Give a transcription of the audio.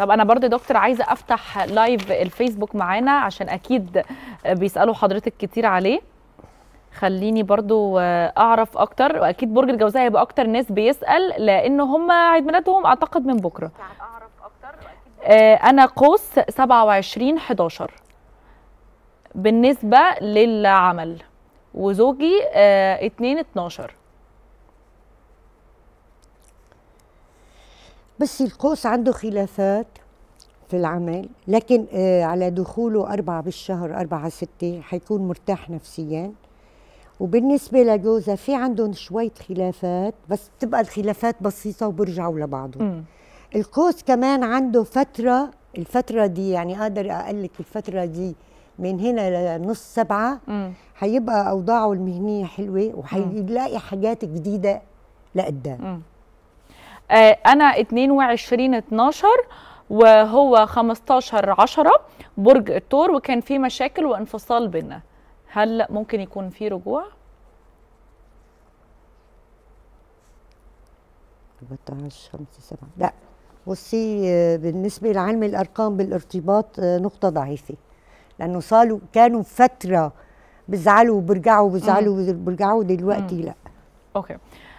طب انا برضو دكتور عايزه افتح لايف الفيسبوك معانا عشان اكيد بيسالوا حضرتك كتير عليه خليني برضو اعرف اكتر واكيد برج الجوزاء هيبقى اكتر ناس بيسال لان هم عيد ميلادهم اعتقد من بكره آه، انا قوس 27 11 بالنسبه للعمل وزوجي 2 آه، 12 بس القوس عنده خلافات في العمل لكن آه، على دخوله أربعة بالشهر أربعة ستة حيكون مرتاح نفسياً وبالنسبة لجوزة في عندهم شوية خلافات بس بتبقى الخلافات بسيطة وبرجعوا لبعضهم القوس كمان عنده فترة الفترة دي يعني قادر أقلك الفترة دي من هنا لنص سبعة م. حيبقى أوضاعه المهنية حلوة وحيلاقي حاجات جديدة لقدام آه، انا 22 12 وهو 15 10 برج الثور وكان في مشاكل وانفصال بينا هل ممكن يكون في رجوع؟ لا بصي آه، بالنسبة لعلم الأرقام بالارتباط آه، نقطة ضعيفة لأنه صاروا كانوا فترة بزعلوا وبرجعوا بزعلوا وبرجعوا دلوقتي لا أوكي